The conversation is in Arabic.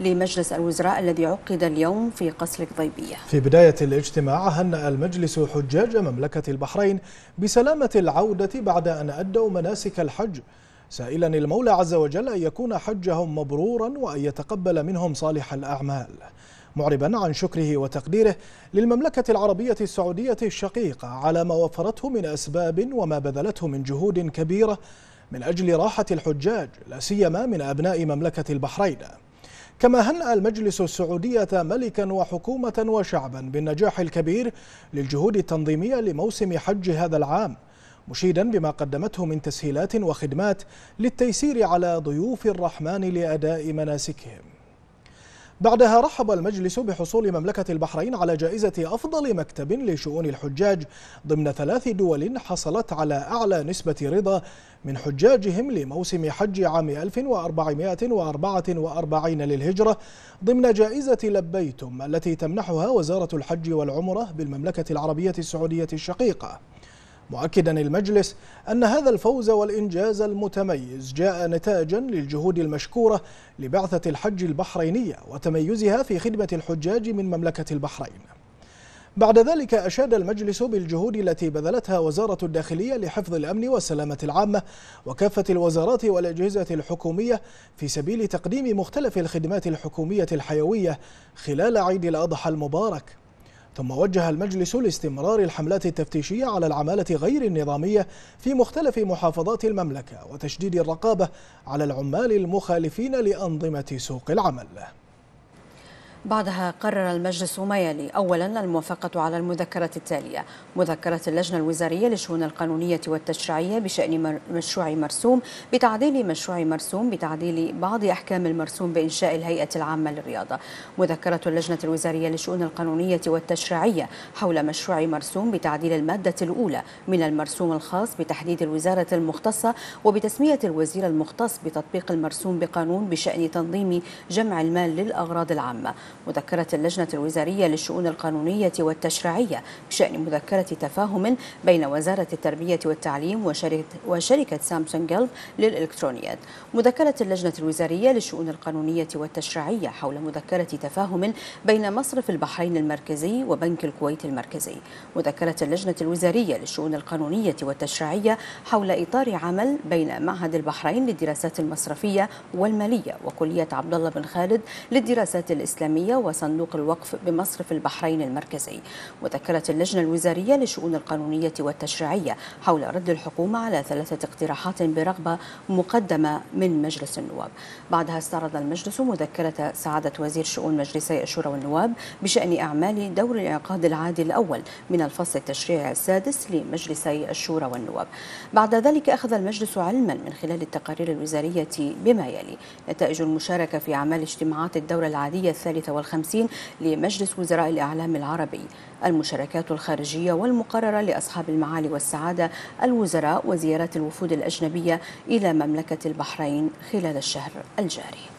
لمجلس الوزراء الذي عقد اليوم في قصر الضيبية في بداية الاجتماع هنأ المجلس حجاج مملكة البحرين بسلامة العودة بعد أن أدوا مناسك الحج سائلا المولى عز وجل أن يكون حجهم مبرورا وأن يتقبل منهم صالح الأعمال معربا عن شكره وتقديره للمملكة العربية السعودية الشقيقة على ما وفرته من أسباب وما بذلته من جهود كبيرة من أجل راحة الحجاج لا سيما من أبناء مملكة البحرين كما هنأ المجلس السعودية ملكا وحكومة وشعبا بالنجاح الكبير للجهود التنظيمية لموسم حج هذا العام مشيدا بما قدمته من تسهيلات وخدمات للتيسير على ضيوف الرحمن لأداء مناسكهم بعدها رحب المجلس بحصول مملكة البحرين على جائزة أفضل مكتب لشؤون الحجاج ضمن ثلاث دول حصلت على أعلى نسبة رضا من حجاجهم لموسم حج عام 1444 للهجرة ضمن جائزة لبيتم التي تمنحها وزارة الحج والعمرة بالمملكة العربية السعودية الشقيقة مؤكدا المجلس أن هذا الفوز والإنجاز المتميز جاء نتاجا للجهود المشكورة لبعثة الحج البحرينية وتميزها في خدمة الحجاج من مملكة البحرين بعد ذلك أشاد المجلس بالجهود التي بذلتها وزارة الداخلية لحفظ الأمن والسلامة العامة وكافة الوزارات والأجهزة الحكومية في سبيل تقديم مختلف الخدمات الحكومية الحيوية خلال عيد الأضحى المبارك ثم وجه المجلس لاستمرار الحملات التفتيشية على العمالة غير النظامية في مختلف محافظات المملكة وتشديد الرقابة على العمال المخالفين لأنظمة سوق العمل بعدها قرر المجلس ما يلي أولا الموافقة على المذكرة التالية مذكرة اللجنة الوزارية للشؤون القانونية والتشريعية بشأن مشروع مرسوم بتعديل مشروع مرسوم بتعديل بعض أحكام المرسوم بإنشاء الهيئة العامة للرياضة مذكرة اللجنة الوزارية للشؤون القانونية والتشريعية حول مشروع مرسوم بتعديل المادة الأولى من المرسوم الخاص بتحديد الوزارة المختصة وبتسمية الوزير المختص بتطبيق المرسوم بقانون بشأن تنظيم جمع المال للأغراض العامة مذكرة اللجنة الوزارية للشؤون القانونية والتشريعية بشأن مذكرة تفاهم بين وزارة التربية والتعليم وشركة, وشركة سامسونج جلف للإلكترونيات مذكرة اللجنة الوزارية للشؤون القانونية والتشريعية حول مذكرة تفاهم بين مصرف البحرين المركزي وبنك الكويت المركزي مذكرة اللجنة الوزارية للشؤون القانونية والتشريعية حول إطار عمل بين معهد البحرين للدراسات المصرفية والمالية وكلية عبد الله بن خالد للدراسات الإسلامية الإسلامية وصندوق الوقف بمصر في البحرين المركزي وذكرت اللجنة الوزارية للشؤون القانونية والتشريعية حول رد الحكومة على ثلاثة اقتراحات برغبة مقدمة من مجلس النواب بعدها استعرض المجلس مذكرة سعادة وزير شؤون مجلسي الشورى والنواب بشأن أعمال دور الإنعقاد العادي الأول من الفصل التشريعي السادس لمجلسي الشورى والنواب بعد ذلك أخذ المجلس علما من خلال التقارير الوزارية بما يلي نتائج المشاركة في أعمال اجتماعات الدورة العادية الثالثة 156 لمجلس وزراء الإعلام العربي المشاركات الخارجية والمقررة لأصحاب المعالي والسعادة الوزراء وزيارات الوفود الأجنبية إلى مملكة البحرين خلال الشهر الجاري